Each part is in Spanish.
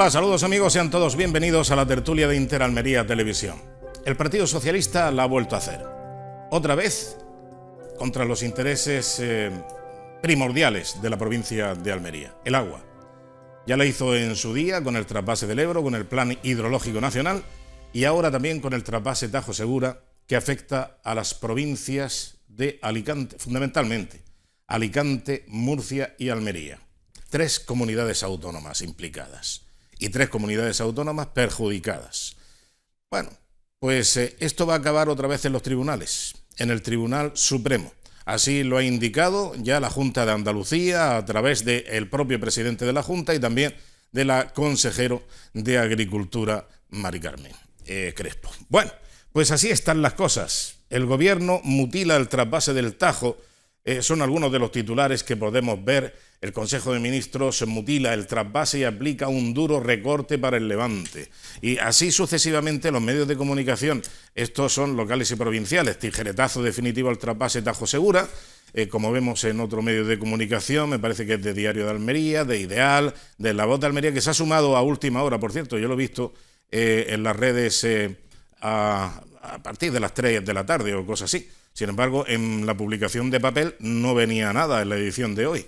Hola, saludos amigos, sean todos bienvenidos a la tertulia de Interalmería Televisión. El Partido Socialista la ha vuelto a hacer. Otra vez contra los intereses eh, primordiales de la provincia de Almería, el agua. Ya la hizo en su día con el trasvase del Ebro, con el Plan Hidrológico Nacional y ahora también con el trasvase Tajo Segura que afecta a las provincias de Alicante, fundamentalmente Alicante, Murcia y Almería. Tres comunidades autónomas implicadas y tres comunidades autónomas perjudicadas. Bueno, pues eh, esto va a acabar otra vez en los tribunales, en el Tribunal Supremo. Así lo ha indicado ya la Junta de Andalucía a través del propio presidente de la Junta y también de la consejero de Agricultura, Mari Carmen eh, Crespo. Bueno, pues así están las cosas. El gobierno mutila el trasvase del Tajo eh, son algunos de los titulares que podemos ver. El Consejo de Ministros mutila el trasvase y aplica un duro recorte para el levante. Y así sucesivamente los medios de comunicación, estos son locales y provinciales, tijeretazo definitivo al trasvase Tajo Segura. Eh, como vemos en otro medio de comunicación, me parece que es de Diario de Almería, de Ideal, de La Voz de Almería, que se ha sumado a última hora, por cierto, yo lo he visto eh, en las redes a, a partir de las 3 de la tarde o cosas así. Sin embargo, en la publicación de papel no venía nada en la edición de hoy.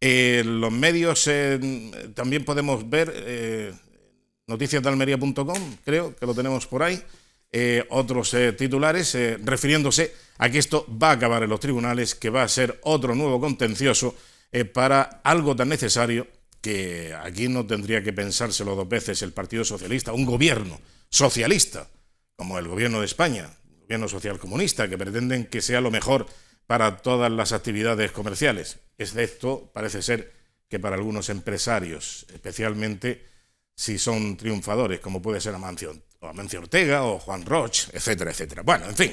En eh, los medios eh, también podemos ver eh, creo que lo tenemos por ahí. Eh, otros titulares refiriéndose a que esto va a acabar en los tribunales, que va a ser otro nuevo contencioso para algo tan necesario que aquí no tendría que pensárselo dos veces el Partido Socialista, un gobierno socialista como el gobierno de España, el gobierno social comunista, que pretenden que sea lo mejor para todas las actividades comerciales, excepto, parece ser, que para algunos empresarios, especialmente si son triunfadores, como puede ser Amancio, Ortega o Juan Roch, etcétera, etcétera. Bueno, en fin,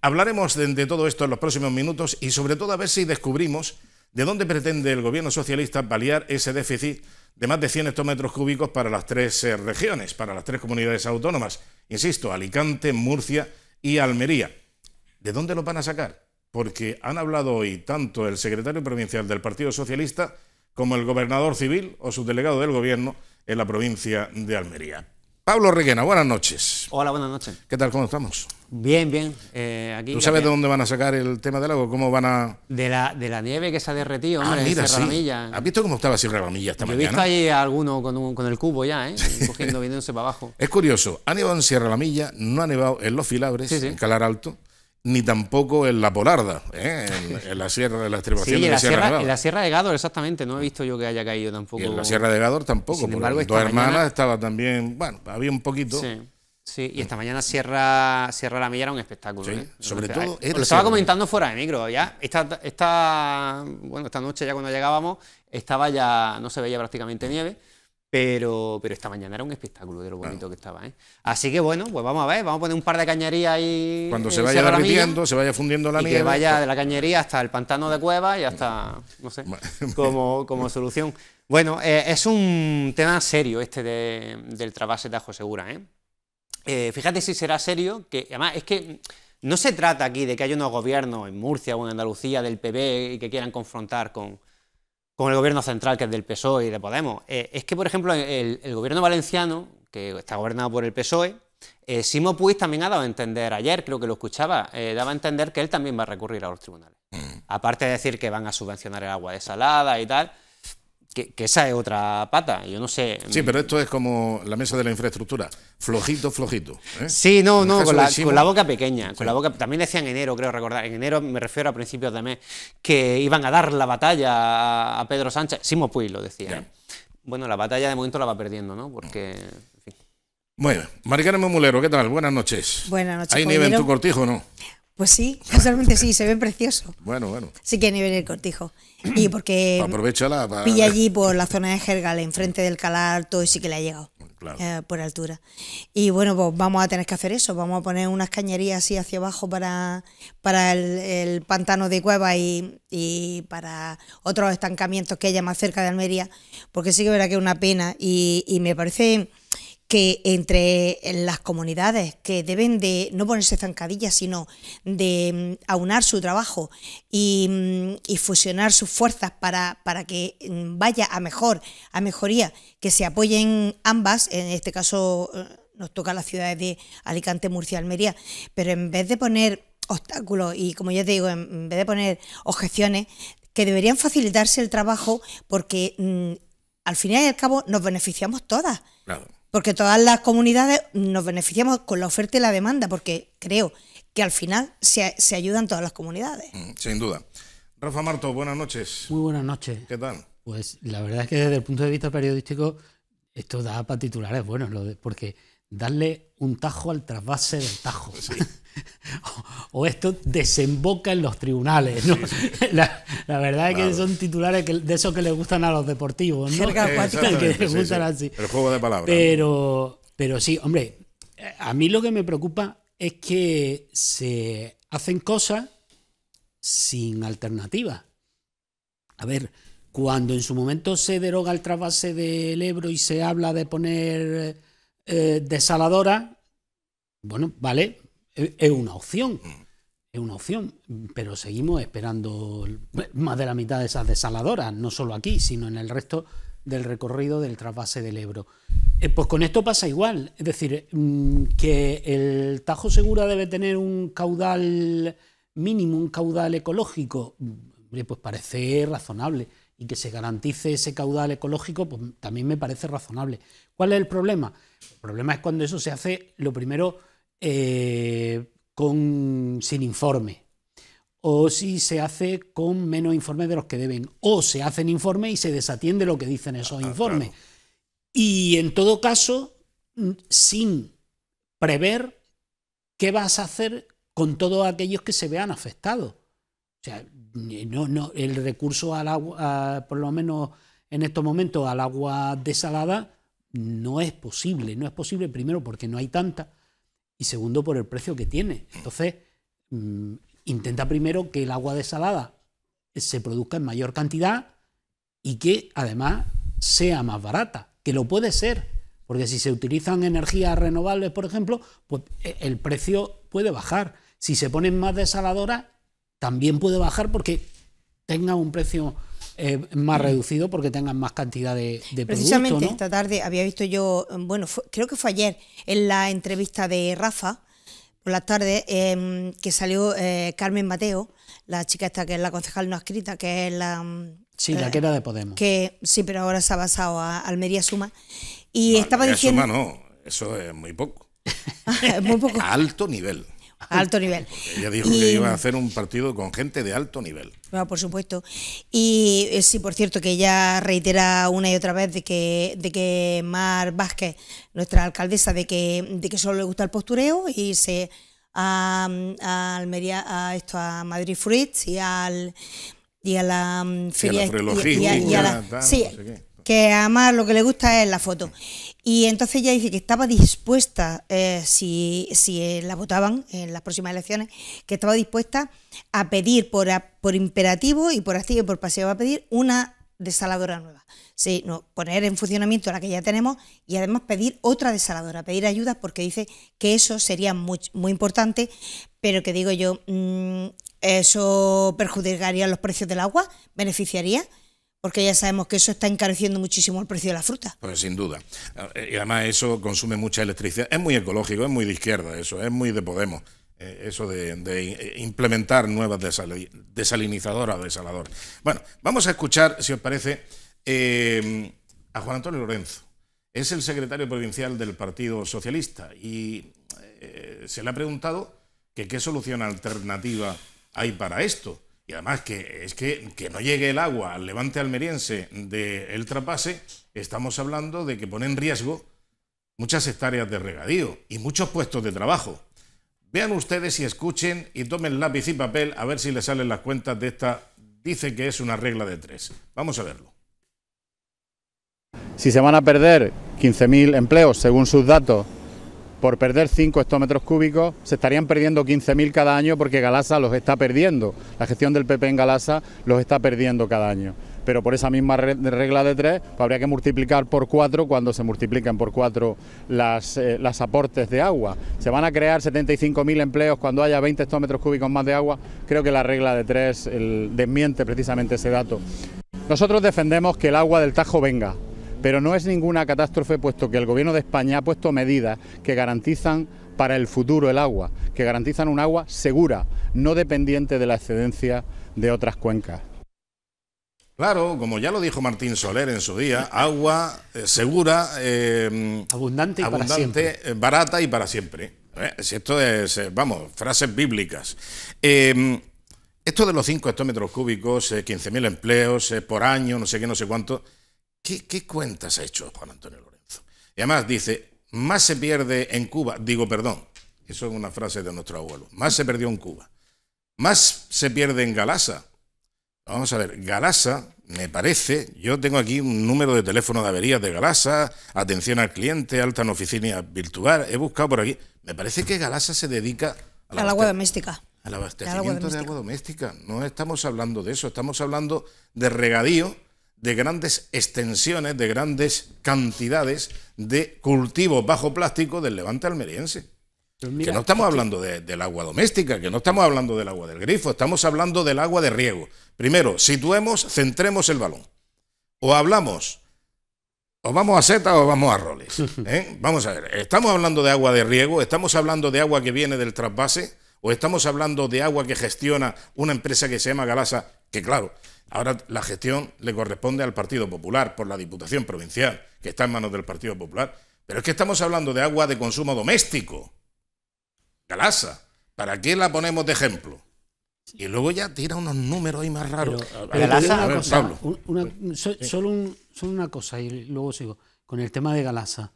hablaremos de, de todo esto en los próximos minutos y sobre todo a ver si descubrimos de dónde pretende el gobierno socialista paliar ese déficit de más de 100 hectómetros cúbicos para las tres eh, regiones, para las tres comunidades autónomas, insisto, Alicante, Murcia y Almería. ¿De dónde lo van a sacar? Porque han hablado hoy tanto el secretario provincial del Partido Socialista como el gobernador civil o subdelegado del gobierno en la provincia de Almería. Pablo Reguena, buenas noches. Hola, buenas noches. ¿Qué tal? ¿Cómo estamos? Bien, bien. Eh, aquí ¿Tú sabes de dónde van a sacar el tema del agua? ¿Cómo van a...? De la, de la nieve que se ha derretido, ah, hombre, mira, sí. ¿Has visto cómo estaba Sierra Ramilla esta Yo mañana? He visto ahí a alguno con, un, con, el cubo ya, ¿eh? Cogiendo, viéndose para abajo. Es curioso, ha nevado en Sierra Lamilla, no ha nevado en Los Filabres, en Calar Alto, ni tampoco en la Polarda, ¿eh? en, la Sierra de la Estribación en, la, la Sierra, en la Sierra de Gádor, exactamente, no he visto yo que haya caído tampoco. en la Sierra de Gádor tampoco, Sin embargo, estaba también, bueno, había un poquito. Sí. Sí, y esta mm. mañana Sierra, Sierra La era un espectáculo. Sí, ¿eh? Sobre todo. lo estaba comentando fuera de micro. Ya esta, esta, bueno, esta noche, ya cuando llegábamos, estaba ya. No se veía prácticamente nieve pero, esta mañana era un espectáculo de lo bonito que estaba. ¿eh? Así que bueno, pues vamos a ver, vamos a poner un par de cañerías ahí. Cuando eh, se vaya derritiendo, se vaya fundiendo la y Que vaya pues. de la cañería hasta el pantano de cuevas y hasta, no sé, como, solución. Bueno, eh, es un tema serio este del trabase de Ajo Segura. fíjate si será serio, que además es que no se trata aquí de que haya unos gobiernos en Murcia o en Andalucía del PP que quieran confrontar con, con el gobierno central, que es del PSOE y de Podemos. Eh, es que, por ejemplo, el, gobierno valenciano, que está gobernado por el PSOE, eh, Simo Puig también ha dado a entender, ayer creo que lo escuchaba, eh, daba a entender que él también va a recurrir a los tribunales. Mm. Aparte de decir que van a subvencionar el agua desalada y tal, que, esa es otra pata, yo no sé. Sí, pero esto es como la mesa de la infraestructura, flojito, flojito. ¿eh? Sí, no, no, con la, boca pequeña. Con la boca, también decían enero, creo recordar, en enero me refiero a principios de mes, que iban a dar la batalla a Pedro Sánchez, Simo Puy lo decía. ¿eh? Bueno, la batalla de momento la va perdiendo, ¿no? Porque... En fin. Bueno, Mulero, ¿qué tal? Buenas noches. Buenas noches. ¿Hay nieve en tu cortijo o no? Pues sí, casualmente sí, se ven precioso. Bueno, bueno. Sí que quieren ver el cortijo. Y porque Aprovechala para... pilla allí por la zona de Gergal, enfrente del Calar, todo y sí que le ha llegado. Claro. Eh, por altura. Y bueno, pues vamos a tener que hacer eso, vamos a poner unas cañerías así hacia abajo para, para el, pantano de Cueva y, y, para otros estancamientos que haya más cerca de Almería, porque sí que verá que es una pena y, y me parece que entre las comunidades que deben de no ponerse zancadillas, sino de mm, aunar su trabajo mm, y, fusionar sus fuerzas para, para, que mm, vaya a mejor, a mejoría, que se apoyen ambas, en este caso eh, nos toca las ciudades de Alicante, Murcia, y Almería, pero en vez de poner obstáculos y como ya te digo, en vez de poner objeciones, que deberían facilitarse el trabajo porque al final y al cabo nos beneficiamos todas. Claro. Porque todas las comunidades nos beneficiamos con la oferta y la demanda, porque creo que al final se, ayudan todas las comunidades. Mm, sin duda. Rafa Marto, buenas noches. Muy buenas noches. ¿Qué tal? Pues la verdad es que desde el punto de vista periodístico esto da para titulares buenos, porque darle un tajo al trasvase del tajo. o esto desemboca en los tribunales. La, verdad es que son titulares de esos que les gustan a los deportivos, ¿no? El juego de palabras. Pero, pero sí, hombre, a mí lo que me preocupa es que se hacen cosas sin alternativa. A ver, cuando en su momento se deroga el trasvase del Ebro y se habla de poner eh, Desaladora bueno, vale, es una opción. Es una opción, pero seguimos esperando más de la mitad de esas desaladoras, no solo aquí, sino en el resto del recorrido del trasvase del Ebro. Eh, pues con esto pasa igual, es decir, mm, que el Tajo Segura debe tener un caudal mínimo, un caudal ecológico, pues parece razonable, y que se garantice ese caudal ecológico, pues también me parece razonable. ¿Cuál es el problema? El problema es cuando eso se hace, lo primero, eh, con, sin informe, o si se hace con menos informes de los que deben, o se hacen informes y se desatiende lo que dicen esos ah, informes. Y en todo caso, mm, sin prever qué vas a hacer con todos aquellos que se vean afectados. O sea, no, no, el recurso al agua, por lo menos en estos momentos, al agua desalada no es posible. No es posible, primero, porque no hay tanta y segundo por el precio que tiene. Entonces, mm, intenta primero que el agua desalada se produzca en mayor cantidad y que además sea más barata, que lo puede ser, porque si se utilizan energías renovables, por ejemplo, pues e, el precio puede bajar. Si se ponen más desaladoras, también puede bajar porque tenga un precio eh, más reducido porque tengan más cantidad de, de Precisamente esta tarde había visto yo, bueno, creo que fue ayer, en la entrevista de Rafa, por la tarde em, que salió eh, Carmen Mateo, la chica esta que es la concejal no escrita, que es la... Mm, sí, la eh, que era de Podemos. Que, sí, pero ahora se ha basado a Almería Suma. Y estaba diciendo... Suma no, eso es muy poco. muy poco. alto nivel. alto nivel. Ella dijo que iba a hacer un partido con gente de alto nivel. Ah, por supuesto. Y eh, sí, por cierto, que ella reitera una y otra vez de que, de que Mar Vázquez, nuestra alcaldesa, de que, de que solo le gusta el postureo y se mm, a, Almería, a esto, a Madrid Fruits y al y a la mm, y a la, sí, que además lo que le gusta es la foto. Y entonces ella dice que estaba dispuesta, eh, si, si, eh, la votaban en las próximas elecciones, que estaba dispuesta a pedir por, imperativo y por activo y por pasivo a pedir una desaladora nueva. Sí, no, poner en funcionamiento la que ya tenemos y además pedir otra desaladora, pedir ayuda porque dice que eso sería muy, importante, pero que digo yo, mm, eso perjudicaría los precios del agua, beneficiaría porque ya sabemos que eso está encareciendo muchísimo el precio de la fruta. Pues sin duda. Eh, y además eso consume mucha electricidad. Es muy ecológico, es muy de izquierda eso, es muy de Podemos. Eh, eso de, eh, implementar nuevas desalinizadoras o desaladoras. Bueno, vamos a escuchar, si os parece, a Juan Antonio Lorenzo. Es el secretario provincial del Partido Socialista y se le ha preguntado que qué solución alternativa hay para esto. Y además que es que, no llegue el agua al levante almeriense del Trapase, estamos hablando de que pone en riesgo muchas hectáreas de regadío y muchos puestos de trabajo. Vean ustedes y escuchen y tomen lápiz y papel a ver si les salen las cuentas de esta, dice que es una regla de tres. Vamos a verlo. Si se van a perder 15.000 empleos, según sus datos, por perder 5 hectómetros cúbicos, se estarían perdiendo 15.000 cada año porque Galasa los está perdiendo. La gestión del PP en Galasa los está perdiendo cada año. Pero por esa misma regla de tres pues habría que multiplicar por cuatro cuando se multiplican por cuatro eh, las, aportes de agua. Se van a crear 75.000 empleos cuando haya 20 hectómetros cúbicos más de agua. Creo que la regla de tres desmiente precisamente ese dato. Nosotros defendemos que el agua del Tajo venga, pero no es ninguna catástrofe puesto que el Gobierno de España ha puesto medidas que garantizan para el futuro el agua, que garantizan un agua segura, no dependiente de la excedencia de otras cuencas. Claro, como ya lo dijo Martín Soler en su día, agua eh, segura, eh, abundante, abundante eh, barata y para siempre. Si esto es, vamos, frases bíblicas. esto de los 5 hectómetros cúbicos, 15.000 empleos por año, no sé qué, no sé cuánto. ¿Qué, cuentas ha hecho Juan Antonio Lorenzo? Y además dice, más se pierde en Cuba, digo perdón, eso es una frase de nuestro abuelo, más se perdió en Cuba, más se pierde en Galasa. Vamos a ver, Galasa, me parece, yo tengo aquí un número de teléfono de averías de Galasa, atención al cliente, alta en oficina virtual, he buscado por aquí, me parece que Galasa se dedica al agua doméstica. Al abastecimiento de agua doméstica. No estamos hablando de eso, estamos hablando de regadío de grandes extensiones, de grandes cantidades de cultivos bajo plástico del levante almeriense. Pues que no estamos hablando del agua doméstica, que no estamos hablando del agua del grifo, estamos hablando del agua de riego. Primero, situemos, centremos el balón. O hablamos, o vamos a setas o vamos a roles. ¿eh? Vamos a ver, estamos hablando de agua de riego, estamos hablando de agua que viene del trasvase, o estamos hablando de agua que gestiona una empresa que se llama Galasa, que claro, Ahora la gestión le corresponde al Partido Popular por la Diputación Provincial, que está en manos del Partido Popular. Pero es que estamos hablando de agua de consumo doméstico. Galasa. ¿Para qué la ponemos de ejemplo? Y luego ya tira unos números ahí más raros. Pero, una cosa, solo, una cosa y luego sigo. Con el tema de Galasa,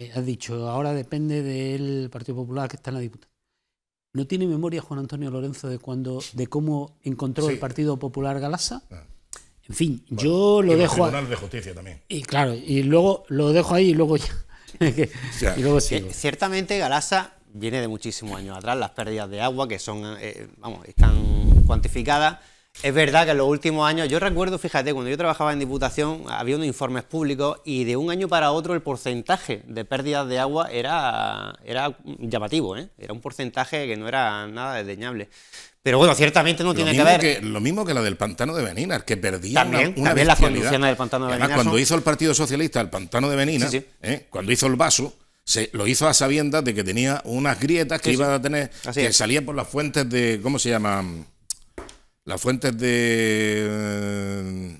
eh, has dicho, ahora depende del Partido Popular que está en la Diputación. ¿No tiene memoria Juan Antonio Lorenzo de cuando, de cómo encontró el Partido Popular Galasa? Ah. En fin, yo lo y dejo. El Tribunal de Justicia también. Y claro, y luego lo dejo ahí y luego ya. y luego eh, sigo. Ciertamente Galasa viene de muchísimos años atrás, las pérdidas de agua que son, eh, vamos, están cuantificadas es verdad que en los últimos años, yo recuerdo, fíjate, cuando yo trabajaba en Diputación había unos informes públicos y de un año para otro el porcentaje de pérdidas de agua era, era llamativo, ¿eh? era un porcentaje que no era nada desdeñable. Pero bueno, ciertamente no tiene que ver. lo mismo que la del pantano de Beninas, que perdía una, vez también las condiciones del pantano de Beninas. Además, cuando hizo el Partido Socialista el pantano de Beninas, ¿eh? cuando hizo el vaso, se, lo hizo a sabiendas de que tenía unas grietas que iba a tener, que salían por las fuentes de, ¿cómo se llama...? Las fuentes de...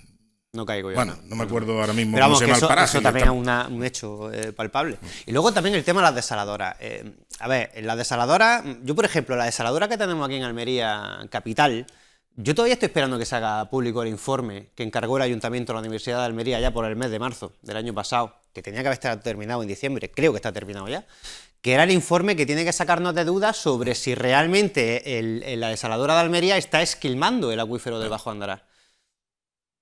No caigo yo. Bueno, no, me acuerdo ahora mismo cómo se eso, también es un hecho eh, palpable. Y luego también el tema de las desaladoras. Eh, a ver, las desaladoras, yo por ejemplo, la desaladora que tenemos aquí en Almería Capital, yo todavía estoy esperando que se haga público el informe que encargó el Ayuntamiento de la Universidad de Almería ya por el mes de marzo del año pasado, que tenía que haber terminado en diciembre, creo que está terminado ya, que era el informe que tiene que sacarnos de dudas sobre si realmente la desaladora de Almería está esquilmando el acuífero del Bajo Andará.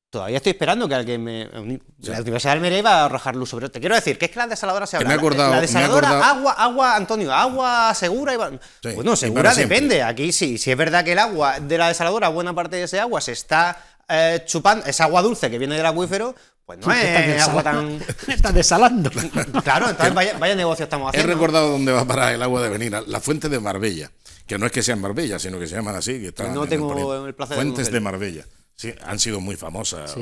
Todavía estoy esperando que alguien me. La Universidad de Almería iba a arrojar luz sobre. Te quiero decir, que es que la desaladora se ha... Me he acordado, la desaladora, agua, agua, Antonio, agua segura. Y... bueno, segura depende. Aquí sí, si es verdad que el agua de la desaladora, buena parte de ese agua se está eh, chupando, es agua dulce que viene del acuífero, pues no es eh, agua tan. desalando. claro, entonces vaya, negocio estamos haciendo. He recordado dónde va para el agua de venir, la fuente de Marbella, que no es que sean Marbella, sino que se llaman así. Que están no tengo el, el placer Fuentes de, Marbella. Sí, han sido muy famosas.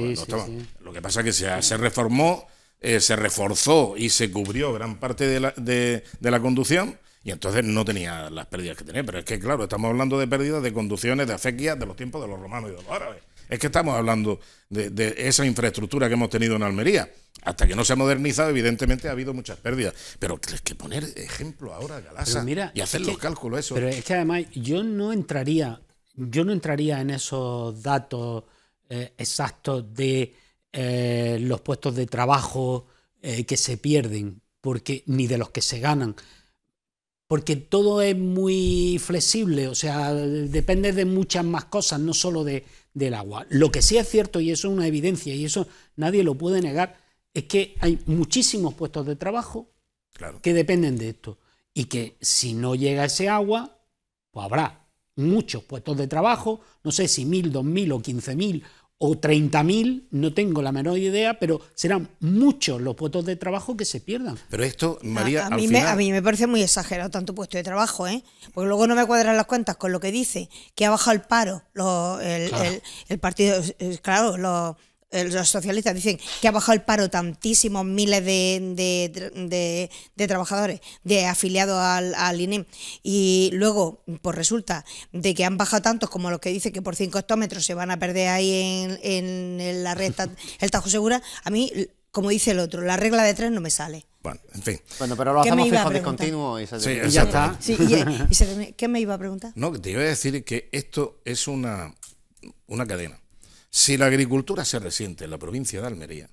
Lo que pasa es que se, se reformó, eh, se reforzó y se cubrió gran parte de la, de la conducción. Y entonces no tenía las pérdidas que tenía. Pero es que, claro, estamos hablando de pérdidas de conducciones, de acequias, de los tiempos de los romanos y de los árabes. Es que estamos hablando de, esa infraestructura que hemos tenido en Almería. Hasta que no se ha modernizado, evidentemente ha habido muchas pérdidas. Pero hay que poner ejemplo ahora Galasa y hacer los cálculos, eso. Pero es que además yo no entraría, yo no entraría en esos datos eh, exactos de eh, los puestos de trabajo eh, que se pierden, porque, ni de los que se ganan porque todo es muy flexible, o sea, depende de muchas más cosas, no solo de, del agua. Lo que sí es cierto, y eso es una evidencia, y eso nadie lo puede negar, es que hay muchísimos puestos de trabajo claro. que dependen de esto. Y que si no llega ese agua, pues habrá muchos puestos de trabajo, no sé si mil, dos mil o quince mil o 30.000, no tengo la menor idea, pero serán muchos los puestos de trabajo que se pierdan. Pero esto, María, a, mí me, a me parece muy exagerado tanto puesto de trabajo, ¿eh? Porque luego no me cuadran las cuentas con lo que dice, que ha bajado el paro, el, el, partido, claro, los eh, los socialistas dicen que ha bajado el paro tantísimos miles de, trabajadores, de afiliados al, INEM, y luego pues resulta de que han bajado tantos como los que dicen que por 5 hectómetros se van a perder ahí en, la red el Tajo Segura, a mí, como dice el otro, la regla de tres no me sale. Bueno, en fin. Bueno, pero lo hacemos fijo discontinuo y, se ya está. ¿Qué me iba a preguntar? No, te iba a decir que esto es una, una cadena. Si la agricultura se resiente en la provincia de Almería,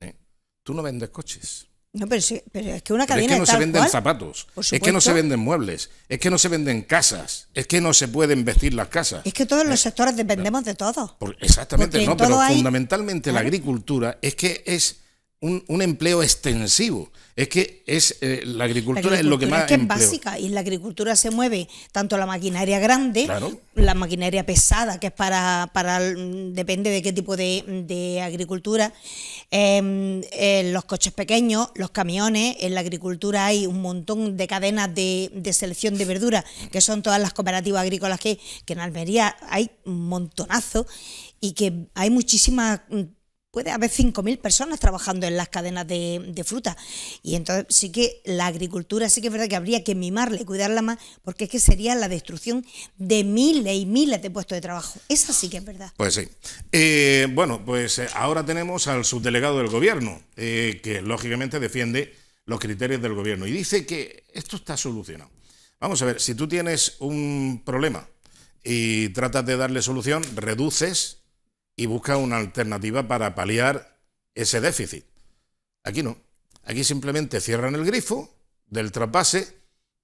¿eh? tú no vendes coches. No, pero, sí, pero es que una cadena es que no se venden zapatos, es que no se venden muebles, es que no se venden casas, es que no se pueden vestir las casas. Es que todos los eh, sectores dependemos de todo. exactamente, no, pero fundamentalmente la agricultura es que es un, empleo extensivo. Es que es eh, la, agricultura es lo que más. Es que es básica y en la agricultura se mueve tanto la maquinaria grande, la maquinaria pesada, que es para. para depende de qué tipo de, agricultura, em, eh, los coches pequeños, los camiones. En la agricultura hay un montón de cadenas de, selección de verduras, que son todas las cooperativas agrícolas que, que en Almería hay un montonazo y que hay muchísimas puede haber 5.000 personas trabajando en las cadenas de, fruta. Y entonces sí que la agricultura sí que es verdad que habría que mimarle cuidarla más, porque es que sería la destrucción de miles y miles de puestos de trabajo. eso sí que es verdad. Pues sí. Eh, bueno, pues eh, ahora tenemos al subdelegado del gobierno, eh, que lógicamente defiende los criterios del gobierno y dice que esto está solucionado. Vamos a ver, si tú tienes un problema y tratas de darle solución, reduces y busca una alternativa para paliar ese déficit. Aquí no. Aquí simplemente cierran el grifo del trapase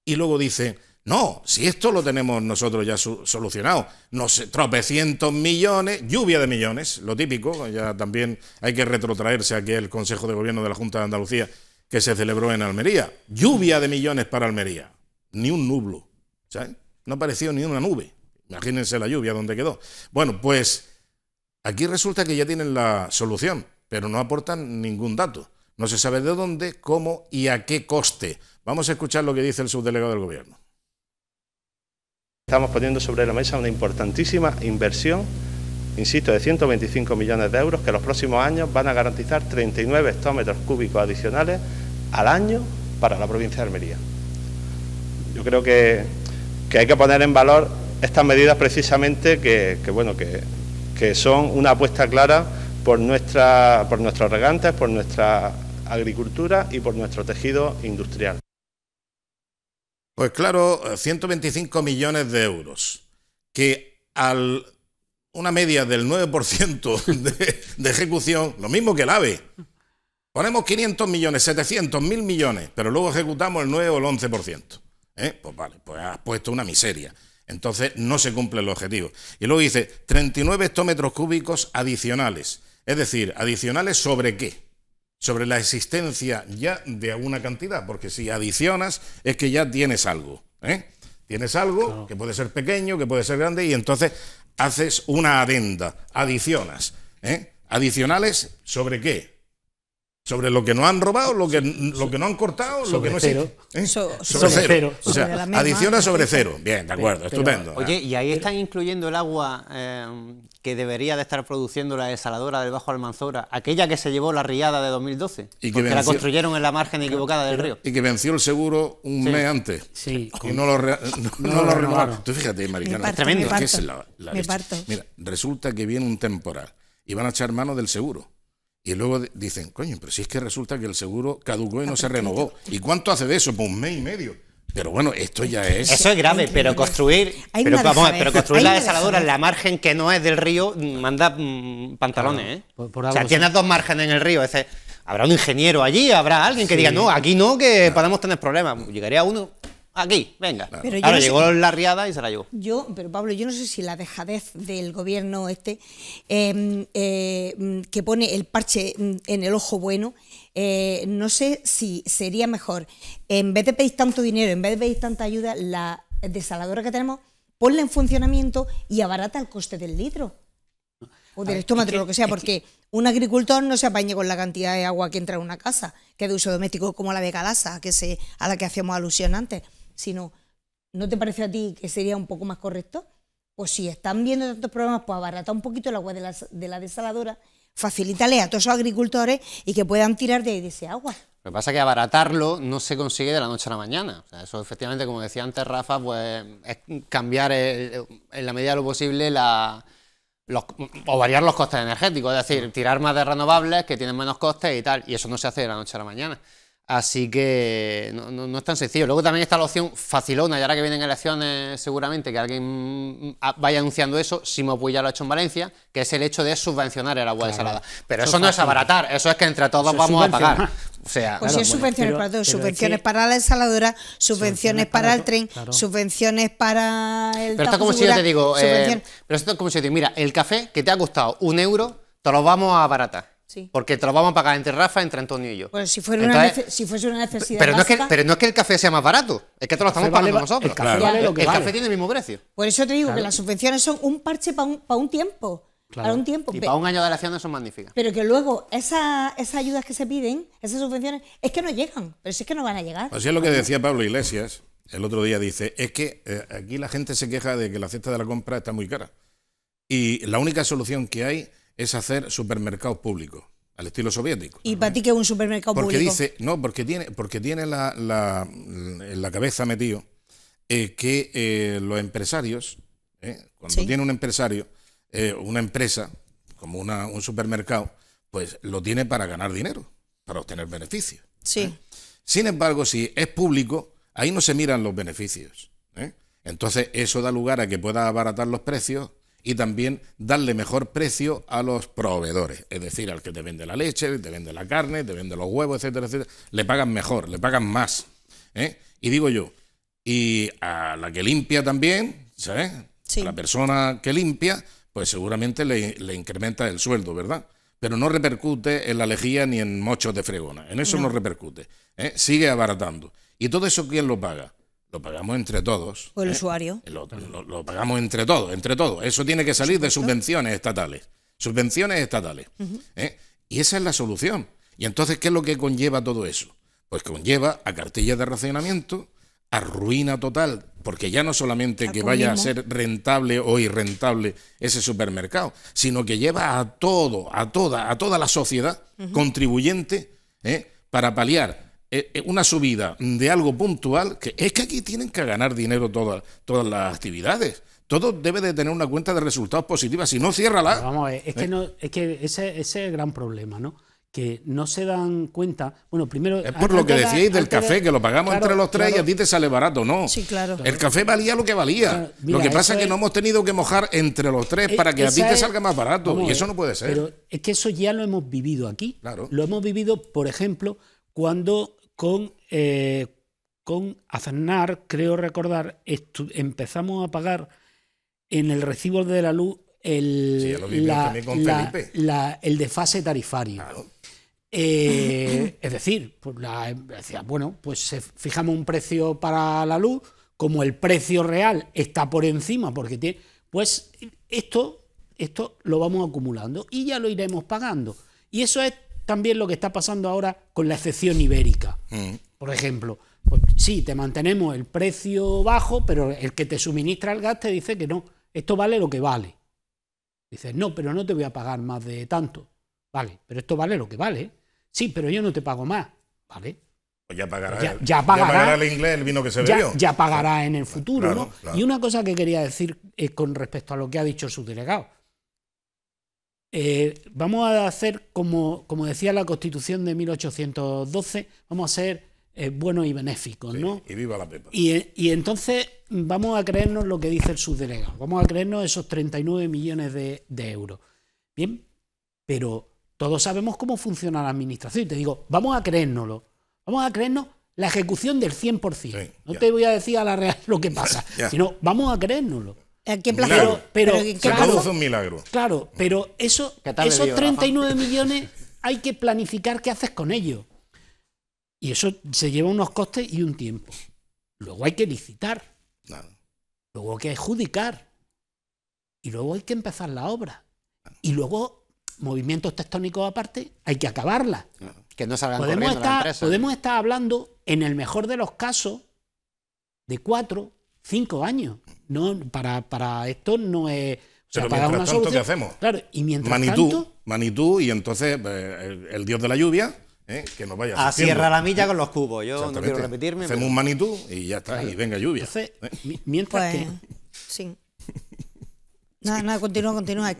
y luego dicen, no, si esto lo tenemos nosotros ya solucionado, nos tropecientos millones, lluvia de millones, lo típico, ya también hay que retrotraerse aquí el Consejo de Gobierno de la Junta de Andalucía que se celebró en Almería, lluvia de millones para Almería, ni un nublo, ¿sabes? No apareció ni una nube, imagínense la lluvia donde quedó. Bueno, pues Aquí resulta que ya tienen la solución, pero no aportan ningún dato. No se sabe de dónde, cómo y a qué coste. Vamos a escuchar lo que dice el subdelegado del Gobierno. Estamos poniendo sobre la mesa una importantísima inversión, insisto, de 125 millones de euros que los próximos años van a garantizar 39 hectómetros cúbicos adicionales al año para la provincia de Almería. Yo creo que, hay que poner en valor estas medidas precisamente que, que bueno, que, que son una apuesta clara por, nuestra, por nuestros regantes, por nuestra agricultura y por nuestro tejido industrial. Pues claro, 125 millones de euros, que al una media del 9% de, ejecución, lo mismo que el AVE. Ponemos 500 millones, 700, mil millones, pero luego ejecutamos el 9 o el 11%. ¿Eh? Pues vale, pues has puesto una miseria. Entonces no se cumple el objetivo. Y luego dice 39 hectómetros cúbicos adicionales. Es decir, adicionales sobre qué? Sobre la existencia ya de alguna cantidad, porque si adicionas es que ya tienes algo. ¿eh? Tienes algo que puede ser pequeño, que puede ser grande, y entonces haces una adenda, adicionas. ¿eh? ¿Adicionales sobre qué? sobre lo que no han robado, lo que, lo que no han cortado, lo que no es. ¿eh? sobre, cero. O sea, sobre sobre cero. Bien, de acuerdo, estupendo. Oye, ¿y ahí están incluyendo el agua eh, que debería de estar produciendo la desaladora del Bajo Almanzora, aquella que se llevó la riada de 2012? que porque la construyeron en la margen equivocada del río. Y que venció el seguro un mes antes. Sí. Y no lo, Tú fíjate, Maricano, es tremendo. Mira, resulta que viene un temporal y van a echar mano del seguro. Y luego dicen, coño, pero si es que resulta que el seguro caducó y no se renovó. ¿Y cuánto hace de eso? Pues un mes y medio. Pero bueno, esto ya es. Eso es grave, pero construir. pero, pero construir la desaladora en la margen que no es del río, mm, manda mm, pantalones, ¿eh? o sea, tienes dos márgenes en el río. Ese, habrá un ingeniero allí, habrá alguien que diga, no, aquí no, que podemos tener problemas. Llegaría uno, Aquí, venga. ahora llegó la riada y se la llevó. Yo, pero Pablo, yo no sé si la dejadez del gobierno este, em, eh, que pone el parche en el ojo bueno, eh, no sé si sería mejor, en vez de pedir tanto dinero, en vez de pedir tanta ayuda, la desaladora que tenemos, ponla en funcionamiento y abarata el coste del litro. O del estómago, lo que sea, porque un agricultor no se apañe con la cantidad de agua que entra en una casa, que es de uso doméstico como la de Calasa, que se, a la que hacíamos alusión antes sino, ¿no te parece a ti que sería un poco más correcto? o pues si están viendo tantos problemas, pues abaratar un poquito el agua de la, desaladora, facilítale a todos los agricultores y que puedan tirar de, ese agua. Lo que pasa es que abaratarlo no se consigue de la noche a la mañana. eso efectivamente, como decía antes Rafa, pues es cambiar en la medida de lo posible o variar los costes energéticos, es decir, tirar más de renovables que tienen menos costes y tal. Y eso no se hace de la noche a la mañana. Así que no, es tan sencillo. Luego también está la opción facilona, y ahora que vienen elecciones, seguramente que alguien mm, mm, vaya anunciando eso. Si Mopuy ya lo ha hecho en Valencia, que es el hecho de subvencionar el agua de desalada. Pero eso, no es abaratar, eso es que entre todos vamos a pagar. O sea, pues si es subvenciones para todo, subvenciones para la ensaladora, subvenciones para, el tren, subvenciones para el. Pero como digo, eh, pero esto es como si yo te digo, mira, el café que te ha costado un euro, te lo vamos a abaratar. Porque te lo vamos a pagar entre Rafa, entre Antonio y yo. Pues si, fuese una necesidad. Pero no, es que, no es que el café sea más barato, es que te lo estamos pagando nosotros. El, café, tiene el mismo precio. Por eso te digo que las subvenciones son un parche para un, tiempo. Para un tiempo. Y para un año de la hacienda son magníficas. Pero que luego esas ayudas que se piden, esas subvenciones, es que no llegan, pero si es que no van a llegar. Así pues es lo que decía Pablo Iglesias el otro día, dice, es que eh, aquí la gente se queja de que la cesta de la compra está muy cara. Y la única solución que hay es hacer supermercados públicos, al estilo soviético. ¿Y para ti qué es un supermercado público? Porque dice, no, porque tiene, porque tiene la, la, la cabeza metido eh, que eh, los empresarios, eh, cuando tiene un empresario, una empresa, como una, un supermercado, pues lo tiene para ganar dinero, para obtener beneficios. Sí. Sin embargo, si es público, ahí no se miran los beneficios. Entonces, eso da lugar a que pueda abaratar los precios, y también darle mejor precio a los proveedores, es decir, al que te vende la leche, te vende la carne, te vende los huevos, etcétera, etcétera, le pagan mejor, le pagan más. ¿eh? Y digo yo, y a la que limpia también, ¿sabes? la persona que limpia, pues seguramente le, incrementa el sueldo, ¿verdad? Pero no repercute en la lejía ni en mochos de fregona, en eso no, repercute, ¿eh? sigue abaratando. ¿Y todo eso quién lo paga? Lo pagamos entre todos. O el ¿eh? usuario. Lo, pagamos entre todos, entre todos. Eso tiene que salir de subvenciones estatales. Subvenciones estatales. ¿eh? Y esa es la solución. Y entonces, ¿qué es lo que conlleva todo eso? Pues conlleva a cartillas de racionamiento, a ruina total, porque ya no solamente que vaya a ser rentable o irrentable ese supermercado, sino que lleva a todo, a toda, a toda la sociedad contribuyente ¿eh? para paliar eh, eh, una subida de algo puntual, que es que aquí tienen que ganar dinero todas, todas las actividades. Todo debe de tener una cuenta de resultados positiva, si no, cierra la vamos, es que, eh. no, es que ese, es el gran problema, ¿no? que no se dan cuenta. Bueno, primero. Es por lo que decíais del café, que lo pagamos entre los tres y a ti te sale barato, ¿no. Sí, claro. El café valía lo que valía. lo que pasa es que no hemos tenido que mojar entre los tres e, para que a ti te salga más barato. y eso no puede ser. Pero es que eso ya lo hemos vivido aquí. Lo hemos vivido, por ejemplo, cuando eh, con, Aznar, creo recordar, empezamos a pagar en el recibo de la luz el, de fase tarifario. Eh, es decir, pues bueno, pues fijamos un precio para la luz, como el precio real está por encima, porque pues esto, esto lo vamos acumulando y ya lo iremos pagando. Y eso es también lo que está pasando ahora con la excepción ibérica. Mm. Por ejemplo, pues sí, te mantenemos el precio bajo, pero el que te suministra el gas te dice que no, esto vale lo que vale. Dices, no, pero no te voy a pagar más de tanto. Vale, pero esto vale lo que vale. Sí, pero yo no te pago más. Vale. Pues ya pagará, ya, pagará, el inglés el vino que se bebió. Ya, pagará en el futuro, ¿no? Y una cosa que quería decir es eh, con respecto a lo que ha dicho su delegado. Eh, vamos a hacer, como, como decía la Constitución de 1812, vamos a ser eh, buenos y benéficos, ¿no? Y viva la pepa. Y, entonces vamos a creernos lo que dice el subdelegado, vamos a creernos esos 39 millones de, euros. Bien, pero todos sabemos cómo funciona la administración. Y te digo, vamos a creérnoslo, vamos a creernos la ejecución del 100%. no te voy a decir a la real lo que pasa, sino vamos a creérnoslo. Qué placer. Pero, produce Claro, pero eso, esos 39 millones hay que planificar qué haces con ellos. Y eso se lleva unos costes y un tiempo. Luego hay que licitar. Luego hay que adjudicar. Y luego hay que empezar la obra. Y luego, movimientos tectónicos aparte, hay que acabarla. Que no salgan podemos estar, Podemos estar hablando, en el mejor de los casos, de cuatro cinco años. No, para, para esto no es... O para mientras tanto, ¿qué hacemos? Claro, y mientras Manitú, Manitú y entonces eh, el, dios de la lluvia... Eh, que nos vaya a ah, cierra la Milla con los cubos. Yo no quiero repetirme. Hacemos un manitú y ya está, y venga lluvia. Entonces, eh. mientras que. Pues, sí. No, no, continúa, continúa.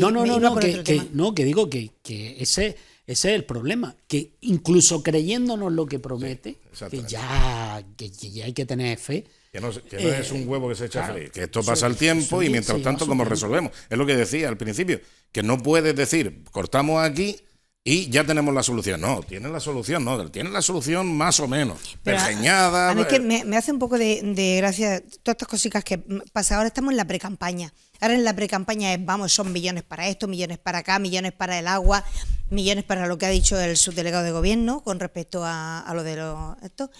no, no, no, no que, no, que digo que, que ese, ese es el problema. Que incluso creyéndonos lo que promete, que, ya, que, ya hay que tener fe, que no, es un eh, huevo que se echa a freír, que esto pasa el tiempo y mientras tanto, como resolvemos? Es lo que decía al principio, que no puedes decir, cortamos aquí y ya tenemos la solución. No, tienen la solución, no, tienen la solución más o menos. es que eh. me, hace un poco de, gracia todas estas cositas que pasa. Ahora estamos en la pre-campaña. Ahora en la precampaña es, vamos, son millones para esto, millones para acá, millones para el agua, millones para lo que ha dicho el subdelegado de gobierno con respecto a, lo de esto.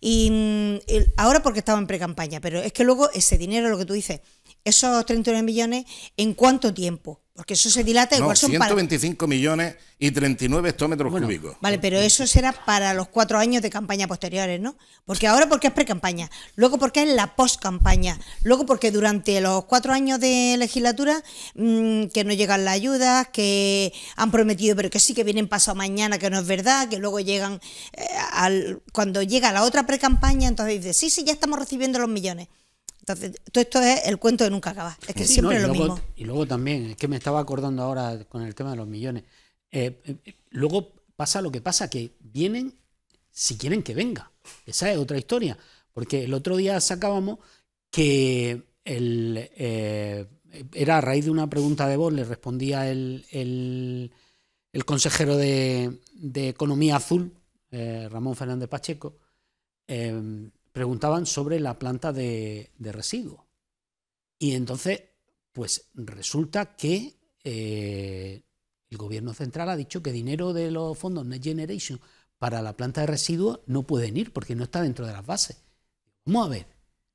Y, mm, ahora porque estamos en pre-campaña. pero es que luego ese dinero, lo que tú dices, esos 39 millones en cuánto tiempo. Porque eso se dilata igual son 125 millones y 39 hectómetros cúbicos. Vale, pero eso será para los cuatro años de campaña posteriores, ¿no? Porque ahora porque es pre-campaña, luego porque es la post-campaña, luego porque durante los cuatro años de legislatura mm, que no llegan las ayudas, que han prometido, pero que sí que vienen pasado mañana, que no es verdad, que luego llegan, eh, al, cuando llega la otra pre-campaña, entonces dice, sí, sí, ya estamos recibiendo los millones. Entonces, todo esto es el cuento de nunca acabar. Es que siempre lo Y luego también, es que me estaba acordando ahora con el tema de los millones. Eh, eh, eh, luego pasa lo que pasa, que vienen si quieren que venga. Esa es otra historia. Porque el otro día sacábamos que era a raíz de una pregunta de voz le respondía el, el, consejero de, Economía Azul, Ramón Fernández Pacheco preguntaban sobre la planta de, residuos. Y entonces, pues resulta que eh, el gobierno central ha dicho que dinero de los fondos Next Generation para la planta de residuos no pueden ir porque no está dentro de las bases. Vamos a ver.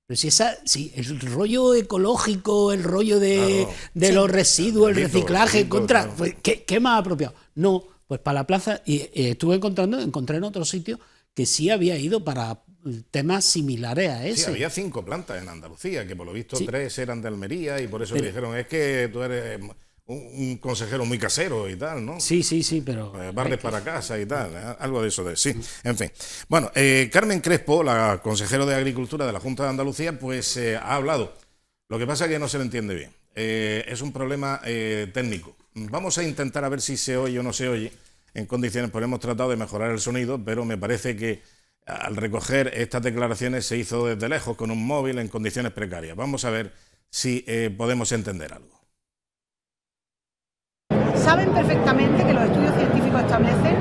Pero si, esa, si el rollo ecológico, el rollo de, los residuos, el, reciclaje, contra, pues, ¿qué, más apropiado? No, pues para la plaza, y, eh, estuve encontrando, encontré en otro sitio que sí había ido para tema similar a ese. Sí, había cinco plantas en Andalucía, que por lo visto tres eran de Almería y por eso le dijeron, es que tú eres eh, un, consejero muy casero y tal, ¿no? Sí, sí, sí, pero... Eh, barres para casa y tal, eh, algo de eso, de, sí. En fin. Bueno, Carmen Crespo, la consejera de Agricultura de la Junta de Andalucía, pues ha hablado. Lo que pasa es que no se le entiende bien. es un problema técnico. Vamos a intentar a ver si se oye o no se oye en condiciones, pues hemos tratado de mejorar el sonido, pero me parece que al recoger estas declaraciones se hizo desde lejos con un móvil en condiciones precarias. Vamos a ver si eh, podemos entender algo. Saben perfectamente que los estudios científicos establecen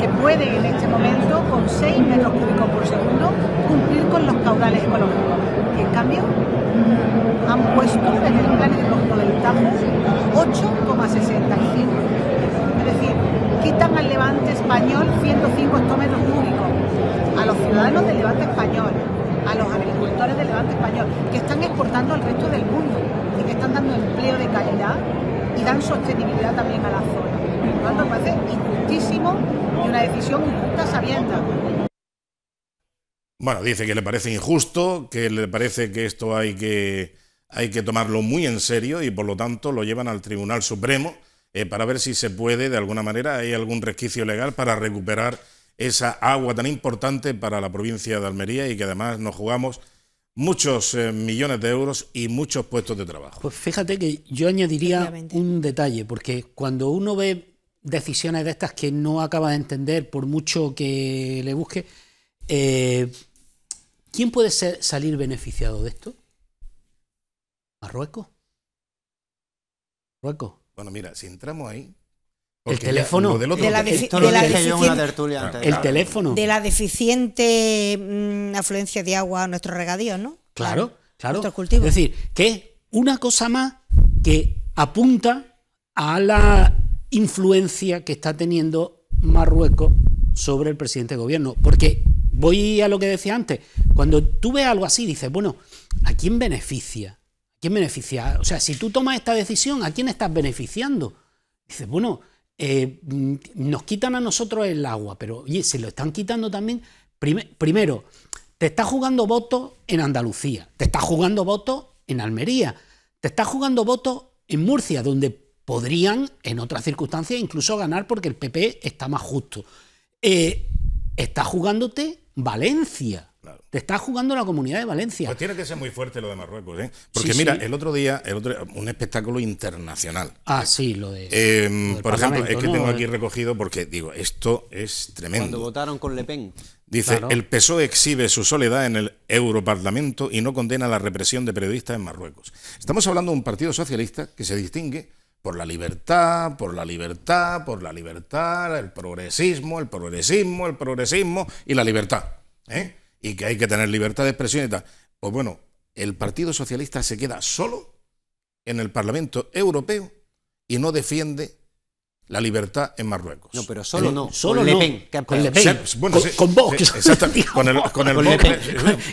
que puede en este momento, con 6 metros cúbicos por segundo, cumplir con los caudales ecológicos. Y en cambio, han puesto en el plan los del Tajo 8,65. Es decir, quitan al levante español 105 hectómetros cúbicos a los ciudadanos del Levante español, a los agricultores del Levante español, que están exportando al resto del mundo y que están dando empleo de calidad y dan sostenibilidad también a la zona. Por lo tanto, parece injustísimo y una decisión injusta sabiendo. Bueno, dice que le parece injusto, que le parece que esto hay que, hay que tomarlo muy en serio y por lo tanto lo llevan al Tribunal Supremo eh, para ver si se puede, de alguna manera, hay algún resquicio legal para recuperar esa agua tan importante para la provincia de Almería y que además nos jugamos muchos eh, millones de euros y muchos puestos de trabajo. Pues fíjate que yo añadiría un detalle, porque cuando uno ve decisiones de estas que no acaba de entender por mucho que le busque, eh, ¿quién puede salir beneficiado de esto? ¿Marruecos? ¿Marruecos? Bueno, mira, si entramos ahí, el teléfono. de, la El teléfono. De la deficiente mm, afluencia de agua a nuestros regadíos, ¿no? Claro, claro. Es decir, que es una cosa más que apunta a la influencia que está teniendo Marruecos sobre el presidente de gobierno. Porque voy a lo que decía antes. Cuando tú ves algo así, dices, bueno, ¿a quién beneficia? ¿A quién beneficia? O sea, si tú tomas esta decisión, ¿a quién estás beneficiando? Dices, bueno, eh, mm, nos quitan a nosotros el agua, pero oye, se lo están quitando también. primero, te está jugando votos en Andalucía, te está jugando votos en Almería, te está jugando votos en Murcia, donde podrían, en otras circunstancias, incluso ganar porque el PP está más justo. Eh, está jugándote Valencia. Te está jugando la comunidad de Valencia. Pues tiene que ser muy fuerte lo de Marruecos, ¿eh? Porque mira, el otro día, el otro, un espectáculo internacional. Ah, sí, lo de. Eh, por ejemplo, es que tengo aquí eh. recogido porque digo, esto es tremendo. Cuando votaron con Le Pen. Dice, el PSOE exhibe su soledad en el Europarlamento y no condena la represión de periodistas en Marruecos. Estamos hablando de un partido socialista que se distingue por la libertad, por la libertad, por la libertad, el progresismo, el progresismo, el progresismo y la libertad. ¿eh? y que hay que tener libertad de expresión y tal. Pues bueno, el Partido Socialista se queda solo en el Parlamento Europeo y no defiende la libertad en Marruecos. No, pero solo no. Solo Le Pen. Con Le Pen. con, Vox. exactamente. Con el,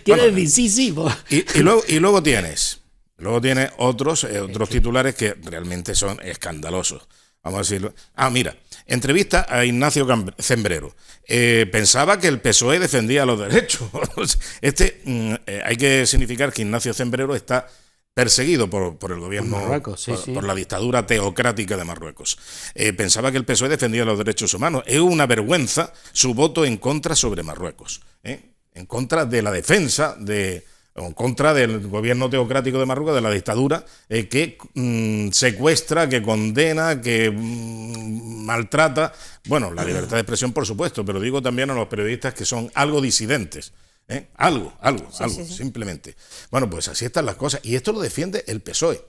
Y, luego, y luego tienes, luego tienes otros, eh, otros titulares que realmente son escandalosos. Vamos a decirlo. Ah, mira, entrevista a Ignacio Zembrero. Eh, pensaba que el PSOE defendía los derechos. este, mm, eh, hay que significar que Ignacio Cembrero está perseguido por, el gobierno, por, la dictadura teocrática de Marruecos. Eh, pensaba que el PSOE defendía los derechos humanos. Es una vergüenza su voto en contra sobre Marruecos, en contra de la defensa de, en contra del gobierno teocrático de Marruecos, de la dictadura, eh, que mm, secuestra, que condena, que mm, maltrata, bueno, la libertad de expresión por supuesto, pero digo también a los periodistas que son algo disidentes. ¿eh? Algo, algo, algo, simplemente. Bueno, pues así están las cosas. Y esto lo defiende el PSOE.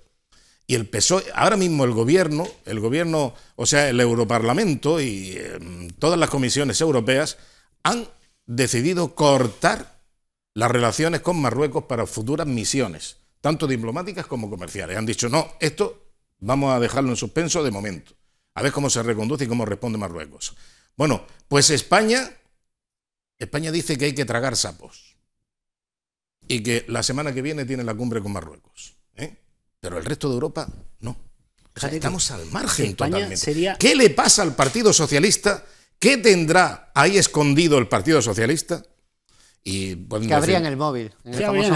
Y el PSOE, ahora mismo el gobierno, el gobierno, o sea, el Europarlamento y em, todas las comisiones europeas han decidido cortar las relaciones con Marruecos para futuras misiones, tanto diplomáticas como comerciales. Han dicho, no, esto vamos a dejarlo en suspenso de momento, a ver cómo se reconduce y cómo responde Marruecos. Bueno, pues España, España dice que hay que tragar sapos y que la semana que viene tiene la cumbre con Marruecos, ¿eh? pero el resto de Europa no. estamos al margen totalmente. ¿Qué le pasa al Partido Socialista? ¿Qué tendrá ahí escondido el Partido Socialista? ¿Qué habría el móvil. En el móvil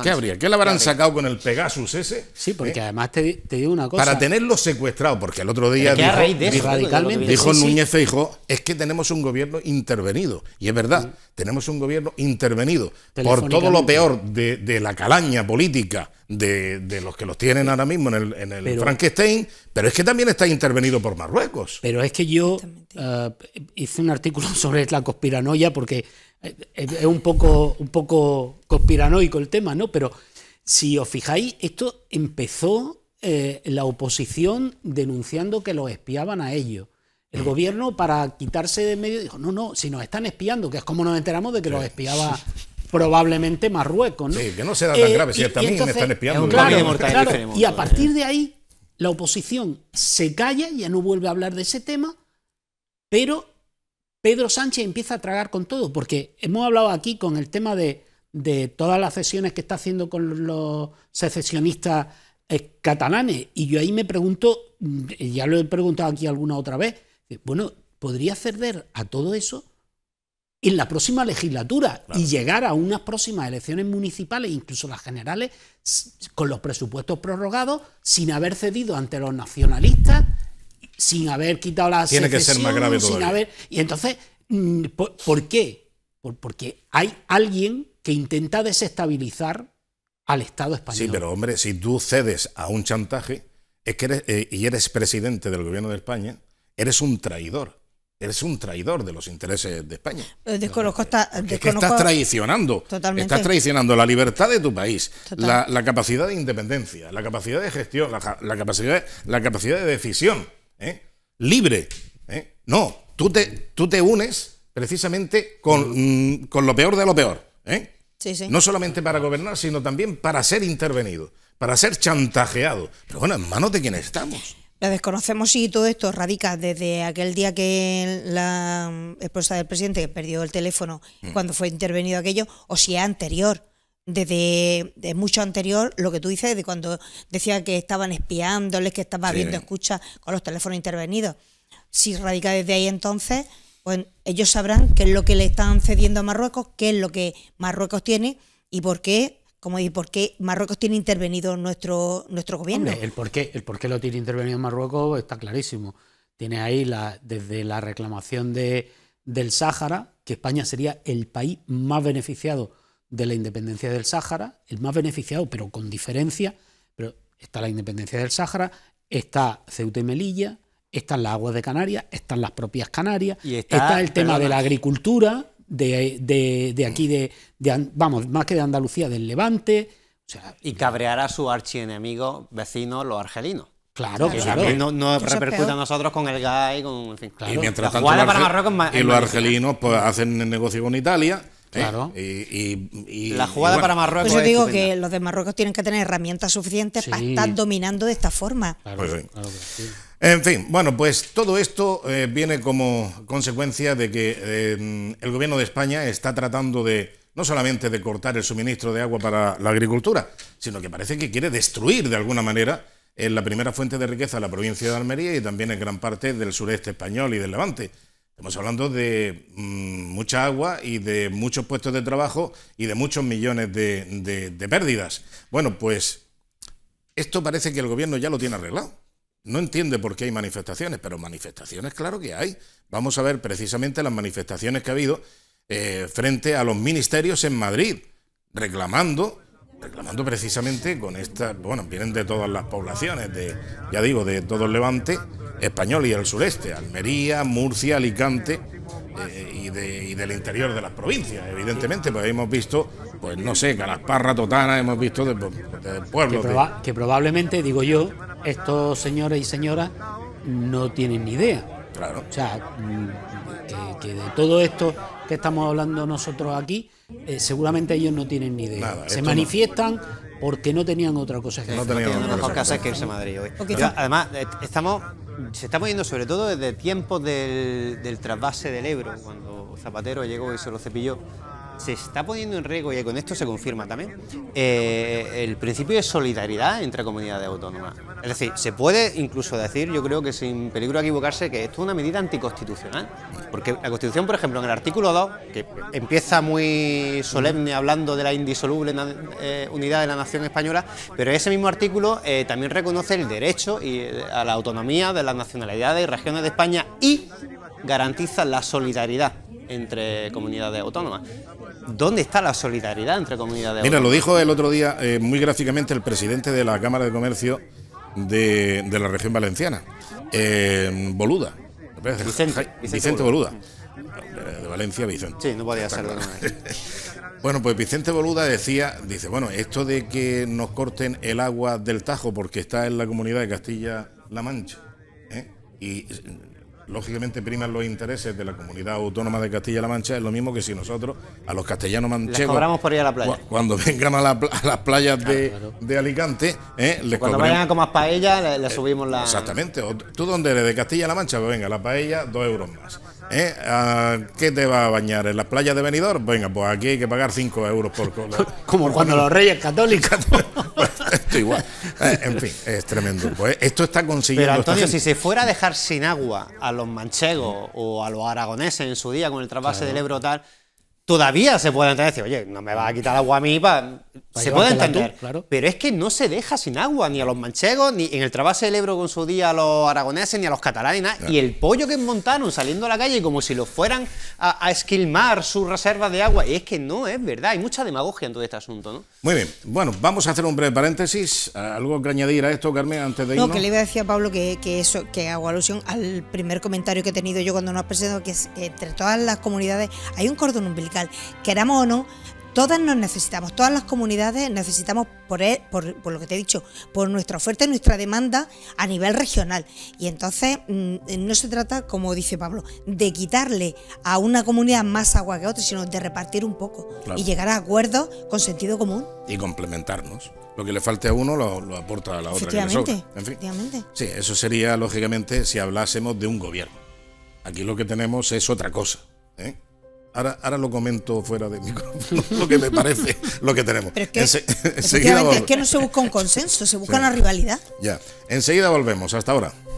¿qué, habría? ¿Qué, le habrán sacado con el Pegasus ese? Sí, porque ¿Eh? además te, digo una cosa. Para tenerlo secuestrado, porque el otro día dijo, radicalmente, dijo Núñez Feijo, es que tenemos un gobierno intervenido. Y es verdad, mm. tenemos un gobierno intervenido por todo lo peor de, la calaña política de, los que los tienen ahora mismo en el, en el Frankenstein, pero es que también está intervenido por Marruecos. Pero es que yo eh, hice un artículo sobre la conspiranoia porque es un poco, un poco conspiranoico el tema, ¿no? Pero si os fijáis, esto empezó eh, la oposición denunciando que los espiaban a ellos. El mm. gobierno, para quitarse de medio, dijo: No, no, si nos están espiando, que es como nos enteramos de que los espiaba probablemente Marruecos. ¿no? Sí, que no será tan eh, grave si también me están espiando. y a partir de ahí, la oposición se calla, ya no vuelve a hablar de ese tema, pero Pedro Sánchez empieza a tragar con todo, porque hemos hablado aquí con el tema de, todas las sesiones que está haciendo con los secesionistas eh, catalanes. Y yo ahí me pregunto, mm, ya lo he preguntado aquí alguna otra vez, bueno, ¿podría ceder a todo eso? en la próxima legislatura y llegar a unas próximas elecciones municipales, incluso las generales, con los presupuestos prorrogados, sin haber cedido ante los nacionalistas sin haber quitado la Tiene que ser más grave sin haber, y entonces, mm, ¿por, qué? porque hay alguien que intenta desestabilizar al Estado español. Sí, pero hombre, si tú cedes a un chantaje es que eh, y eres presidente del gobierno de España, eres un traidor. Eres un traidor de los intereses de España. Eh, desconozco, es que estás traicionando. Estás traicionando la libertad de tu país, la, capacidad de independencia, la capacidad de gestión, la capacidad de decisión. ¿Eh? libre. ¿Eh? No, tú te, tú te unes precisamente con, mm, lo peor de lo peor. ¿eh? No solamente para gobernar, sino también para ser intervenido, para ser chantajeado. Pero bueno, en manos de quienes estamos. La desconocemos si todo esto radica desde aquel día que la esposa del presidente perdió el teléfono mm. cuando fue intervenido aquello, o si es anterior desde, mucho anterior, lo que tú dices, de cuando decía que estaban espiándoles, que estaban viendo escucha con los teléfonos intervenidos. Si radica desde ahí entonces, pues ellos sabrán qué es lo que le están cediendo a Marruecos, qué es lo que Marruecos tiene y por qué como ¿por qué Marruecos tiene intervenido nuestro, nuestro gobierno? el, por qué, el por lo tiene intervenido Marruecos está clarísimo. Tiene ahí desde la reclamación del Sáhara, que España sería el país más beneficiado de la independencia del Sáhara, el más beneficiado, pero con diferencia, pero está la independencia del Sáhara, está Ceuta y Melilla, están las aguas de Canarias, están las propias Canarias, está, el tema de la agricultura, de, aquí, de, vamos, más que de Andalucía, del Levante. sea, y cabrear a su archienemigo vecino, los argelinos. Claro, que no repercute a nosotros con el GAI, con, fin. Y mientras tanto, los argelinos pues, hacen negocio con Italia y, la jugada para Marruecos. Pues yo digo que los de Marruecos tienen que tener herramientas suficientes para estar dominando de esta forma. Pues en fin, bueno, pues todo esto eh, viene como consecuencia de que eh, el gobierno de España está tratando de no solamente de cortar el suministro de agua para la agricultura, sino que parece que quiere destruir de alguna manera eh, la primera fuente de riqueza de la provincia de Almería y también en gran parte del sureste español y del Levante. Estamos hablando de mm, mucha agua y de muchos puestos de trabajo y de muchos millones de, pérdidas. Bueno, pues esto parece que el gobierno ya lo tiene arreglado. No entiende por qué hay manifestaciones, pero manifestaciones claro que hay. Vamos a ver precisamente las manifestaciones que ha habido eh, frente a los ministerios en Madrid, reclamando reclamando precisamente con estas... bueno, vienen de todas las poblaciones, de, ya digo, de todo el levante español y el sureste, Almería, Murcia, Alicante eh, y, del interior de las provincias, evidentemente, pues hemos visto, pues no sé, Calasparra, Totana, hemos visto del pueblo... Que, probablemente, digo yo, estos señores y señoras no tienen ni idea. Claro. O sea, mm, que de todo esto que estamos hablando nosotros aquí, eh, seguramente ellos no tienen ni idea. se manifiestan porque no tenían otra cosa que hacer. No tenían que Madrid además, estamos, se está moviendo sobre todo desde tiempos del, del trasvase del Ebro, cuando Zapatero llegó y se lo cepilló se está poniendo en riesgo, y con esto se confirma también, eh, el principio de solidaridad entre comunidades autónomas. Es decir, se puede incluso decir, yo creo que sin peligro de equivocarse, que esto es una medida anticonstitucional. Porque la Constitución, por ejemplo, en el artículo 2, que empieza muy solemne hablando de la indisoluble eh, unidad de la nación española, pero ese mismo artículo eh, también reconoce el derecho a la autonomía de las nacionalidades y regiones de España y garantiza la solidaridad entre comunidades autónomas. ¿Dónde está la solidaridad entre comunidades? Mira, lo dijo el otro día eh, muy gráficamente el presidente de la Cámara de Comercio de, la región valenciana, eh, Boluda. Vicente, Boluda. Eh, de Valencia, Vicente. Sí, no podía ser Bueno, pues Vicente Boluda decía, dice, bueno, esto de que nos corten el agua del Tajo porque está en la comunidad de Castilla-La Mancha, y lógicamente priman los intereses de la comunidad autónoma de Castilla-La Mancha, es lo mismo que si nosotros a los castellanos manchegos. por la playa. Cuando vengan a, las playas de, Alicante, ¿eh? les Cuando vayan a comer paella, le, eh, subimos la. Exactamente. tú, dónde eres? De Castilla-La Mancha, pues venga, la paella, dos euros más. Eh, ah, ¿Qué te va a bañar? ¿En las playas de Benidorm? Venga, pues aquí hay que pagar 5 euros por Como cuando los reyes católicos. esto igual. Eh, en fin, es tremendo. Pues esto está consiguiendo. Pero Antonio, si se fuera a dejar sin agua a los manchegos o a los aragoneses en su día con el trasvase del Ebro tal, todavía se puede entender. Decir, oye, no me va a quitar agua a mí para se puede entender, claro. pero es que no se deja sin agua ni a los manchegos, ni en el trabajo del Ebro con su día a los aragoneses, ni a los catalanes, y el pollo que montaron saliendo a la calle como si lo fueran a, esquilmar sus reservas de agua, y es que no es verdad, hay mucha demagogia en todo este asunto, ¿no? Muy bien, bueno, vamos a hacer un breve paréntesis, algo que añadir a esto, Carmen, antes de irnos. No, que le iba a decir a Pablo que, eso, que hago alusión al primer comentario que he tenido yo cuando nos ha presentado, que es que entre todas las comunidades hay un cordón umbilical, queramos o no, Todas nos necesitamos, todas las comunidades necesitamos, e, por, por, lo que te he dicho, por nuestra oferta y nuestra demanda a nivel regional. Y entonces mm, no se trata, como dice Pablo, de quitarle a una comunidad más agua que a otra, sino de repartir un poco y llegar a acuerdos con sentido común. Y complementarnos. Lo que le falte a uno lo, aporta a la otra. efectivamente. Sí, eso sería, lógicamente, si hablásemos de un gobierno. Aquí lo que tenemos es otra cosa. ¿eh? Ahora, ahora, lo comento fuera de micrófono, lo que me parece, lo que tenemos. Pero es que, es que no se busca un consenso, se busca una rivalidad. Ya, enseguida volvemos, hasta ahora.